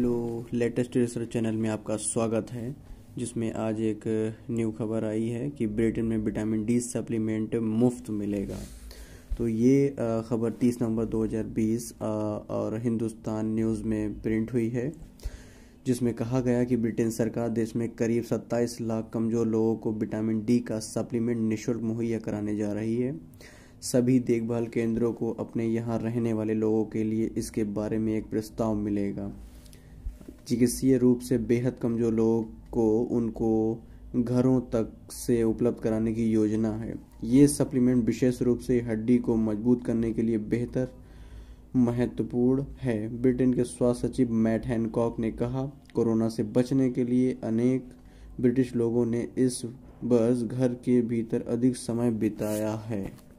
hello latest research channel में आपका स्वागत है जिसमें आज एक न्यू खबर आई है कि ब्रिटेन में विटामिन डी सप्लीमेंट मुफ्त मिलेगा तो ये खबर 30 नवंबर 2020 और हिंदुस्तान न्यूज़ में प्रिंट हुई है जिसमें कहा गया कि ब्रिटेन सरकार देश में करीब 27 लाख कमज़ोर लोगों को विटामिन डी का सप्लीमेंट निःशुल्क मुहैया कराने जा रही है सभी देखभाल केंद्रों को अपने यहाँ रहने वाले लोगों के लिए इसके बारे में एक प्रस्ताव मिलेगा चिकित्सीय रूप से बेहद कमज़ोर लोगों को उनको घरों तक से उपलब्ध कराने की योजना है ये सप्लीमेंट विशेष रूप से हड्डी को मजबूत करने के लिए बेहतर महत्वपूर्ण है ब्रिटेन के स्वास्थ्य सचिव मैट हैनकॉक ने कहा कोरोना से बचने के लिए अनेक ब्रिटिश लोगों ने इस बस घर के भीतर अधिक समय बिताया है